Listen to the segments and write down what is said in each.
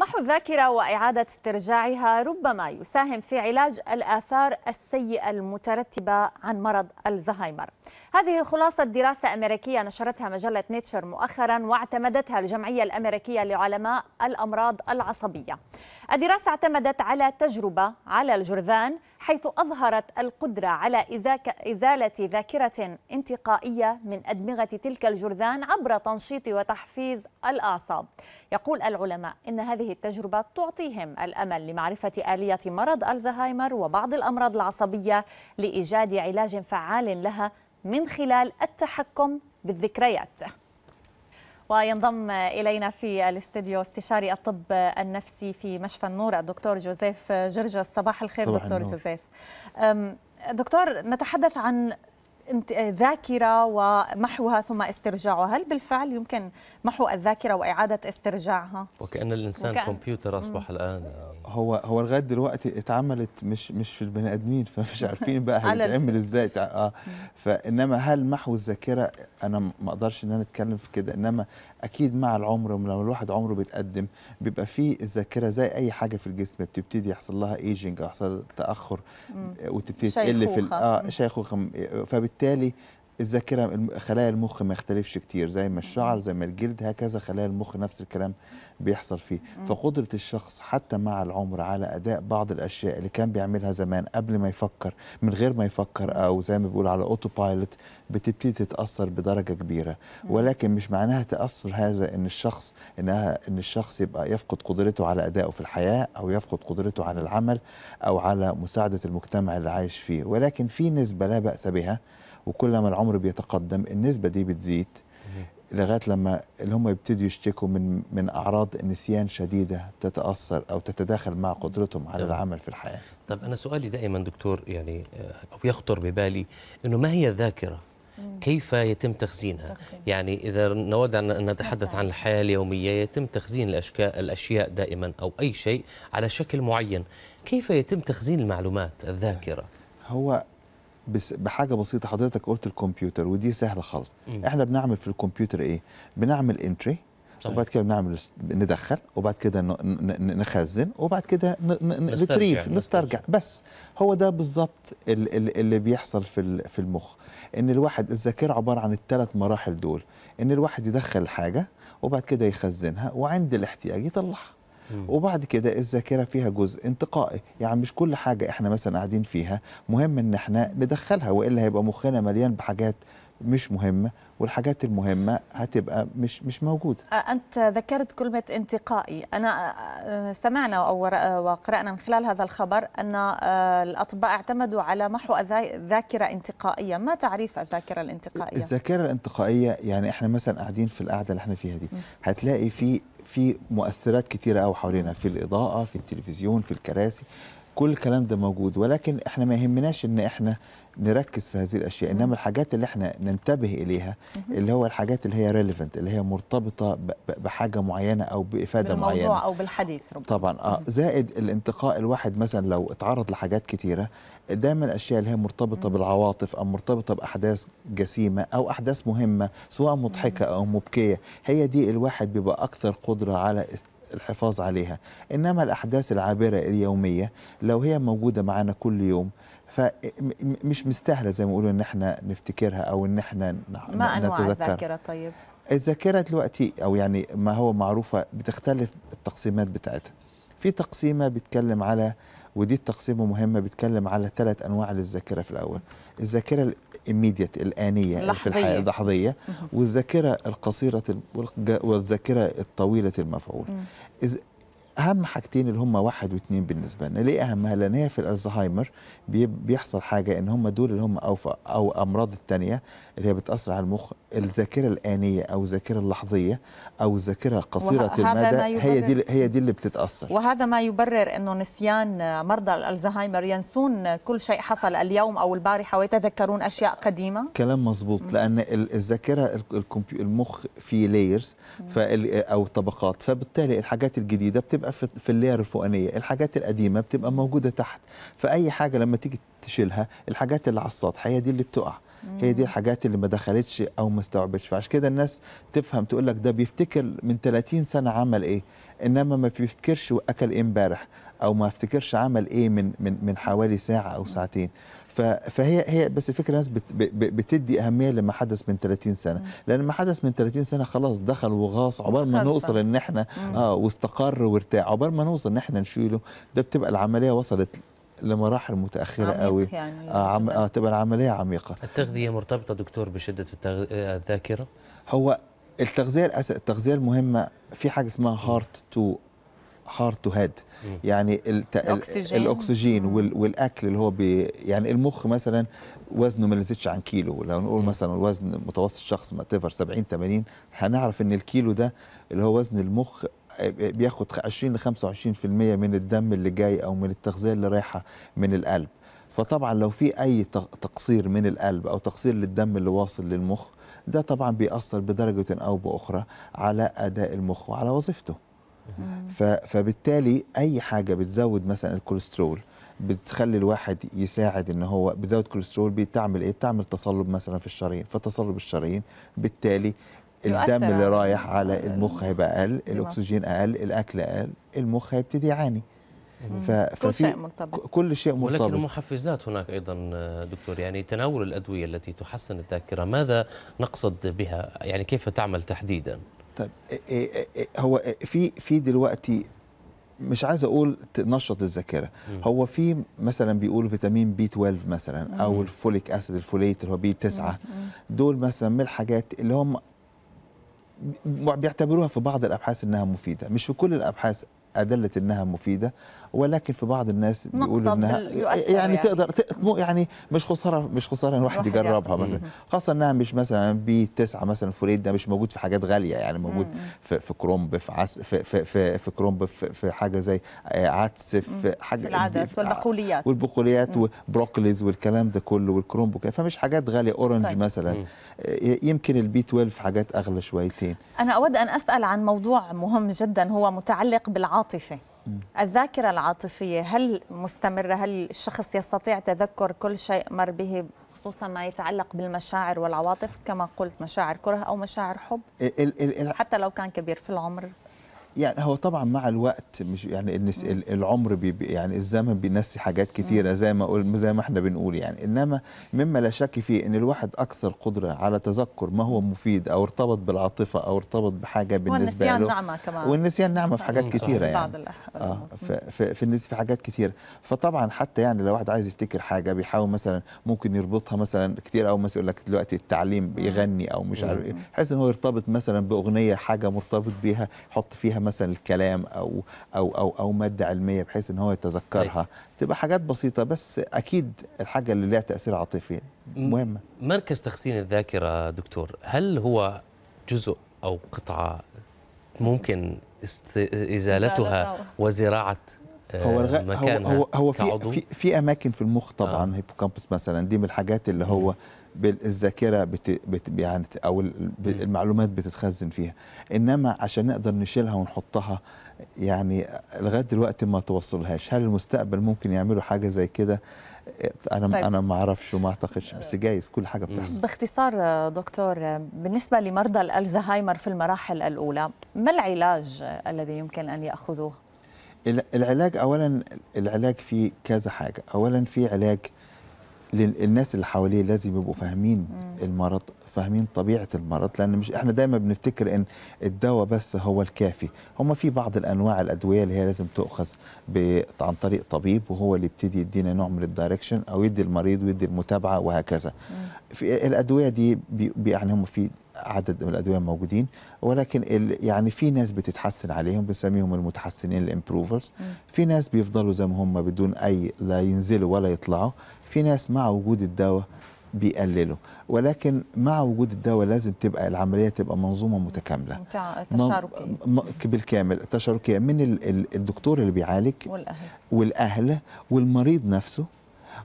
محو الذاكرة وإعادة استرجاعها ربما يساهم في علاج الآثار السيئة المترتبة عن مرض الزهايمر هذه خلاصة دراسة أمريكية نشرتها مجلة نيتشر مؤخرا واعتمدتها الجمعية الأمريكية لعلماء الأمراض العصبية الدراسة اعتمدت على تجربة على الجرذان حيث أظهرت القدرة على إزالة ذاكرة انتقائية من أدمغة تلك الجرذان عبر تنشيط وتحفيز الأعصاب يقول العلماء إن هذه هذه التجربة تعطيهم الأمل لمعرفة آلية مرض الزهايمر وبعض الأمراض العصبية لإيجاد علاج فعال لها من خلال التحكم بالذكريات وينضم إلينا في الاستديو استشاري الطب النفسي في مشفى النور الدكتور جوزيف جرجس صباح الخير صباح دكتور النور. جوزيف دكتور نتحدث عن ذاكرة ومحوها ثم استرجاعها هل بالفعل يمكن محو الذاكرة وإعادة استرجاعها؟ وكأن الإنسان وكأن... كمبيوتر أصبح مم. الآن هو هو لغايه دلوقتي اتعملت مش مش في البني ادمين فمش عارفين بقى هيتعمل ازاي اه فانما هل محو الذاكره انا ما اقدرش ان انا اتكلم في كده انما اكيد مع العمر لما الواحد عمره بيتقدم بيبقى فيه الذاكره زي اي حاجه في الجسم بتبتدي يحصل لها ايجنج يحصل تاخر وتبتدي تقل في اه شيخوخه فبالتالي وبالتالي الذاكره خلايا المخ ما يختلفش كتير زي ما الشعر زي ما الجلد هكذا خلايا المخ نفس الكلام بيحصل فيه فقدره الشخص حتى مع العمر على اداء بعض الاشياء اللي كان بيعملها زمان قبل ما يفكر من غير ما يفكر او زي ما بيقول على اوتو بايلوت بتبتدي تتاثر بدرجه كبيره ولكن مش معناها تاثر هذا ان الشخص انها ان الشخص يبقى يفقد قدرته على ادائه في الحياه او يفقد قدرته على العمل او على مساعده المجتمع اللي عايش فيه ولكن في نسبه لا باس بها وكلما العمر بيتقدم النسبه دي بتزيد لغايه لما اللي هم يبتدوا يشتكوا من من اعراض نسيان شديده تتاثر او تتداخل مع قدرتهم على العمل في الحياه. طب انا سؤالي دائما دكتور يعني آه، او يخطر ببالي انه ما هي الذاكره؟ كيف يتم تخزينها؟ يعني اذا نود ان نتحدث عن الحياه اليوميه يتم تخزين الاشياء دائما او اي شيء على شكل معين، كيف يتم تخزين المعلومات الذاكره؟ هو بحاجه بسيطه حضرتك قلت الكمبيوتر ودي سهله خالص احنا بنعمل في الكمبيوتر ايه بنعمل انتري صحيح. وبعد كده بنعمل ندخل وبعد كده نخزن وبعد كده نتريف نسترجع. نسترجع بس هو ده بالظبط اللي بيحصل في في المخ ان الواحد الذاكره عباره عن الثلاث مراحل دول ان الواحد يدخل حاجه وبعد كده يخزنها وعند الاحتياج يطلعها وبعد كده الذاكره فيها جزء انتقائي يعني مش كل حاجه احنا مثلا قاعدين فيها مهم ان احنا ندخلها والا هيبقى مخنا مليان بحاجات مش مهمه والحاجات المهمه هتبقى مش مش موجوده انت ذكرت كلمه انتقائي انا سمعنا او وقرانا من خلال هذا الخبر ان الاطباء اعتمدوا على محو ذاكره انتقائيه ما تعريف الذاكره الانتقائيه الذاكره الانتقائيه يعني احنا مثلا قاعدين في القعده اللي احنا فيها دي هتلاقي في في مؤثرات كتيره او حوالينا في الاضاءه في التلفزيون في الكراسي كل الكلام ده موجود ولكن احنا ما يهمناش ان احنا نركز في هذه الاشياء انما الحاجات اللي احنا ننتبه اليها اللي هو الحاجات اللي هي ريليفنت اللي هي مرتبطه بحاجه معينه او بافاده معينه بالموضوع او بالحديث ربما طبعا اه زائد الانتقاء الواحد مثلا لو اتعرض لحاجات كتيره دايما الاشياء اللي هي مرتبطه بالعواطف او مرتبطه باحداث جسيمه او احداث مهمه سواء مضحكه او مبكيه هي دي الواحد بيبقى اكثر قدره على الحفاظ عليها انما الاحداث العابره اليوميه لو هي موجوده معانا كل يوم فمش مستاهله زي ما بيقولوا ان احنا نفتكرها او ان احنا ما انواع الذاكره طيب الذاكره دلوقتي او يعني ما هو معروفه بتختلف التقسيمات بتاعتها في تقسيمه بتكلم على ودي التقسيمه مهمه بتكلم على ثلاث انواع للذاكره في الاول الذاكره الاميديت الانيه اللحظية. في الحياه اللحظيه والذاكره القصيره والذاكره الطويله المفعول اهم حاجتين اللي هم واحد واثنين بالنسبه لنا ليه اهمها لان هي في الالزهايمر بيحصل حاجه ان هم دول اللي هم او او امراض الثانيه اللي هي بتاثر على المخ الذاكره الانيه او الذاكره اللحظيه او الذاكره قصيره المدى هي دي هي دي اللي بتتاثر وهذا ما يبرر انه نسيان مرضى الالزهايمر ينسون كل شيء حصل اليوم او البارحه ويتذكرون اشياء قديمه كلام مظبوط لان الذاكره المخ فيه لايرز او طبقات فبالتالي الحاجات الجديده بتبقى بتبقى في, اللير الفوقانيه الحاجات القديمه بتبقى موجوده تحت فاي حاجه لما تيجي تشيلها الحاجات اللي على السطح هي دي اللي بتقع هي دي الحاجات اللي ما دخلتش او ما استوعبتش فعشان كده الناس تفهم تقول لك ده بيفتكر من 30 سنه عمل ايه انما ما بيفتكرش واكل ايه امبارح او ما افتكرش عمل ايه من من من حوالي ساعه او ساعتين فهي هي بس الفكره الناس بتدي اهميه لما حدث من 30 سنه لان ما حدث من 30 سنه خلاص دخل وغاص عبر ما نوصل ان احنا اه واستقر وارتاح عبر ما نوصل ان احنا نشيله ده بتبقى العمليه وصلت لمراحل متاخره قوي يعني آه, عم... آه تبقى العمليه عميقه التغذيه مرتبطه دكتور بشده التغ... آه، الذاكره هو التغذيه الأس... التغذيه المهمه في حاجه اسمها هارت تو هارد تو هيد يعني الاكسجين, الأكسجين والاكل اللي هو بي يعني المخ مثلا وزنه ما نزلش عن كيلو لو نقول مثلا وزن متوسط شخص ماتيفر 70 80 هنعرف ان الكيلو ده اللي هو وزن المخ آه، بياخد 20 ل 25% من الدم اللي جاي او من التغذيه اللي رايحه من القلب فطبعا لو في اي تقصير من القلب او تقصير للدم اللي واصل للمخ ده طبعا بيأثر بدرجة أو بأخرى على أداء المخ وعلى وظيفته فبالتالي اي حاجه بتزود مثلا الكوليسترول بتخلي الواحد يساعد ان هو بتزود كوليسترول بتعمل ايه بتعمل تصلب مثلا في الشرايين فتصلب الشرايين بالتالي الدم اللي رايح على المخ هيبقى اقل الاكسجين اقل الاكل اقل المخ هيبتدي يعاني كل شيء مرتبط كل شيء مرتبط ولكن المحفزات هناك ايضا دكتور يعني تناول الادويه التي تحسن الذاكره ماذا نقصد بها يعني كيف تعمل تحديدا طيب إيه، إيه، إيه، هو في في دلوقتي مش عايز اقول تنشط الذاكره هو في مثلا بيقولوا فيتامين بي 12 مثلا او الفوليك اسيد الفوليت اللي هو بي 9 دول مثلا من الحاجات اللي هم بيعتبروها في بعض الابحاث انها مفيده مش في كل الابحاث أدلت أنها مفيدة ولكن في بعض الناس بيقولوا أنها يعني, يعني تقدر يعني مش خسارة مش خسارة إن واحد يجربها مثلا خاصة أنها مش مثلا بي 9 مثلا فوليت ده مش موجود في حاجات غالية يعني موجود في, في كرومب في عس في في في, في كرومب في, في حاجة زي آه، عدس في حاجة في العدس آه، والبقوليات والبقوليات وبروكليز والكلام ده كله والكرومب وكده فمش حاجات غالية أورنج طيب. مثلا آه، يمكن البي 12 حاجات أغلى شويتين أنا أود أن أسأل عن موضوع مهم جدا هو متعلق بالعاصمة العاطفه الذاكرة العاطفية هل مستمرة؟ هل الشخص يستطيع تذكر كل شيء مر به خصوصا ما يتعلق بالمشاعر والعواطف كما قلت مشاعر كره أو مشاعر حب حتى لو كان كبير في العمر يعني هو طبعا مع الوقت مش يعني العمر بي يعني الزمن بينسي حاجات كتيره زي ما قول زي ما احنا بنقول يعني انما مما لا شك فيه ان الواحد اكثر قدره على تذكر ما هو مفيد او ارتبط بالعاطفه او ارتبط بحاجه بالنسبه والنسيان له والنسيان نعمه كمان والنسيان نعمه في حاجات كتيره يعني بعض اه في في في حاجات كتيره فطبعا حتى يعني لو واحد عايز يفتكر حاجه بيحاول مثلا ممكن يربطها مثلا كتير او مثلا يقول لك دلوقتي التعليم بيغني او مش عارف إيه. بحيث ان هو يرتبط مثلا باغنيه حاجه مرتبط بيها يحط فيها مثلا الكلام او او او او ماده علميه بحيث ان هو يتذكرها طيب. تبقى حاجات بسيطه بس اكيد الحاجه اللي لها تاثير عاطفي مهمه مركز تخزين الذاكره دكتور هل هو جزء او قطعه ممكن ازالتها وزراعه آه، هو هو هو, هو في, في في اماكن في المخ طبعا آه. هيبوكامبس مثلا دي من الحاجات اللي هو الذاكره بت... بت... يعني او المعلومات بتتخزن فيها انما عشان نقدر نشيلها ونحطها يعني لغايه دلوقتي ما توصلهاش هل المستقبل ممكن يعملوا حاجه زي كده انا طيب. انا ما اعرفش وما اعتقدش بس جايز كل حاجه بتحصل باختصار دكتور بالنسبه لمرضى الالزهايمر في المراحل الاولى ما العلاج الذي يمكن ان ياخذوه العلاج اولا العلاج فيه كذا حاجه اولا في علاج للناس اللي حواليه لازم يبقوا فاهمين المرض فاهمين طبيعه المرض لان مش احنا دايما بنفتكر ان الدواء بس هو الكافي هم في بعض الانواع الادويه اللي هي لازم تؤخذ عن طريق طبيب وهو اللي يبتدي يدينا نوع من الدايركشن او يدي المريض ويدي المتابعه وهكذا في الادويه دي يعني هم في عدد من الادويه موجودين ولكن يعني في ناس بتتحسن عليهم بنسميهم المتحسنين الامبروفرز في ناس بيفضلوا زي ما هم بدون اي لا ينزلوا ولا يطلعوا في ناس مع وجود الدواء بيقللوا ولكن مع وجود الدواء لازم تبقى العمليه تبقى منظومه متكامله تشاركيه بالكامل تشاركيه من الدكتور اللي بيعالج والاهل والاهل والمريض نفسه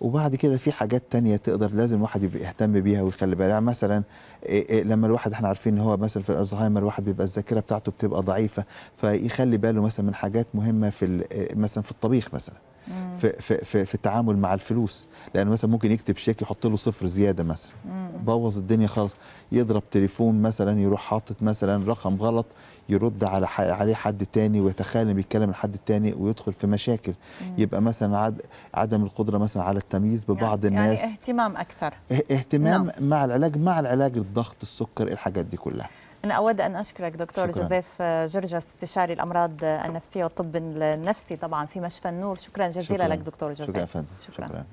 وبعد كده في حاجات تانية تقدر لازم الواحد يبقى يهتم بيها ويخلي بالها يعني مثلا إيه- إيه لما الواحد احنا عارفين ان هو مثلا في الالزهايمر الواحد بيبقى الذاكره بتاعته بتبقى ضعيفه فيخلي باله مثلا من حاجات مهمه في إيه مثلا في الطبيخ مثلا في, في, في, في التعامل مع الفلوس لان مثلا ممكن يكتب شيك يحط له صفر زياده مثلا بوظ الدنيا خالص يضرب تليفون مثلا يروح حاطط مثلا رقم غلط يرد على عليه حد تاني ويتخيل انه بيتكلم لحد تاني ويدخل في مشاكل مم. يبقى مثلا عد عدم القدره مثلا على التمييز ببعض يعني, يعني الناس يعني اهتمام اكثر اهتمام نعم. مع العلاج مع العلاج الضغط السكر الحاجات دي كلها أنا أود أن أشكرك دكتور شكرا. جوزيف جرجس استشاري الأمراض النفسية والطب النفسي طبعا في مشفى النور شكرا جزيلا شكرا. لك دكتور جوزيف شكرا, شكرا. شكرا.